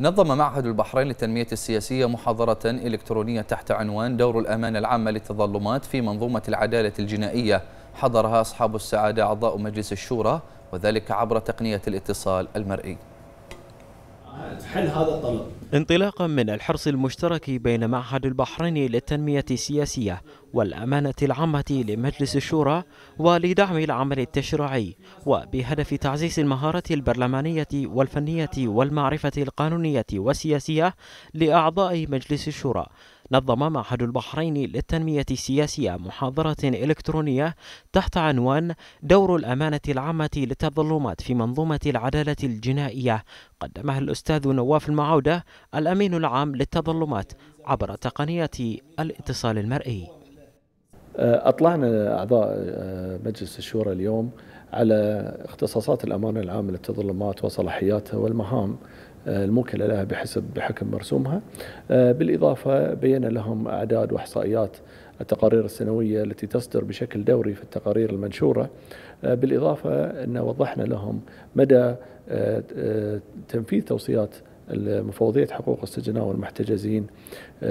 نظم معهد البحرين للتنمية السياسية محاضرة إلكترونية تحت عنوان دور الأمانة العامة للتظلمات في منظومة العدالة الجنائية حضرها أصحاب السعادة أعضاء مجلس الشورى وذلك عبر تقنية الاتصال المرئي تحل هذا الطلب انطلاقا من الحرص المشترك بين معهد البحرين للتنمية السياسية والأمانة العامة لمجلس الشورى ولدعم العمل التشريعي وبهدف تعزيز المهارة البرلمانية والفنية والمعرفة القانونية والسياسية لأعضاء مجلس الشورى نظم معهد البحرين للتنمية السياسية محاضرة إلكترونية تحت عنوان دور الأمانة العامة للتظلمات في منظومة العدالة الجنائية قدمها الأستاذ نواف المعودة الأمين العام للتظلمات عبر تقنية الاتصال المرئي أه، أطلعنا أعضاء أه، مجلس الشورى اليوم على اختصاصات الأمانة العامة للتظلمات وصلاحياتها والمهام الموكلة لها بحسب بحكم مرسومها آه، بالإضافة بين لهم أعداد وإحصائيات التقارير السنوية التي تصدر بشكل دوري في التقارير المنشورة آه، بالإضافة أن وضحنا لهم مدى آه، تنفيذ توصيات مفوضية حقوق السجناء والمحتجزين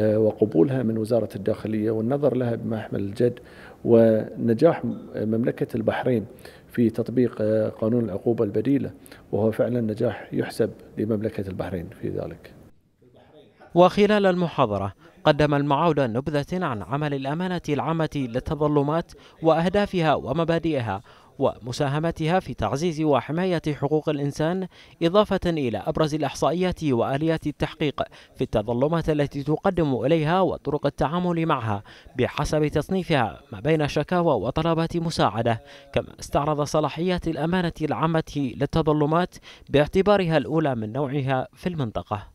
وقبولها من وزارة الداخلية والنظر لها بما يحمل الجد ونجاح مملكة البحرين في تطبيق آه، قانون العقوبة البديلة وهو فعلا نجاح يحسب لمملكة البحرين في ذلك وخلال المحاضرة قدم المعاودة نبذة عن عمل الأمانة العامة للتظلمات وأهدافها ومبادئها ومساهمتها في تعزيز وحماية حقوق الإنسان إضافة إلى أبرز الإحصائيات وآليات التحقيق في التظلمات التي تقدم إليها وطرق التعامل معها بحسب تصنيفها ما بين شكاوى وطلبات مساعدة كما استعرض صلاحيات الأمانة العامة للتظلمات باعتبارها الأولى من نوعها في المنطقة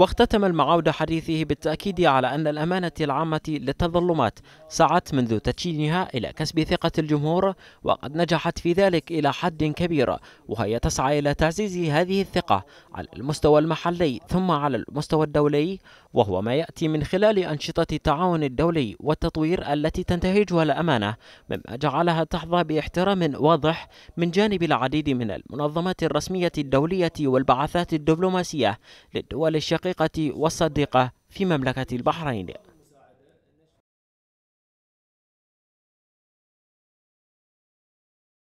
واختتم المعاود حديثه بالتأكيد على أن الأمانة العامة للتظلمات سعت منذ تدشينها إلى كسب ثقة الجمهور وقد نجحت في ذلك إلى حد كبير وهي تسعى إلى تعزيز هذه الثقة على المستوى المحلي ثم على المستوى الدولي وهو ما يأتي من خلال أنشطة التعاون الدولي والتطوير التي تنتهجها الأمانة مما جعلها تحظى باحترام واضح من جانب العديد من المنظمات الرسمية الدولية والبعثات الدبلوماسية للدول الشقيقة الشقيقة والصديقة في مملكة البحرين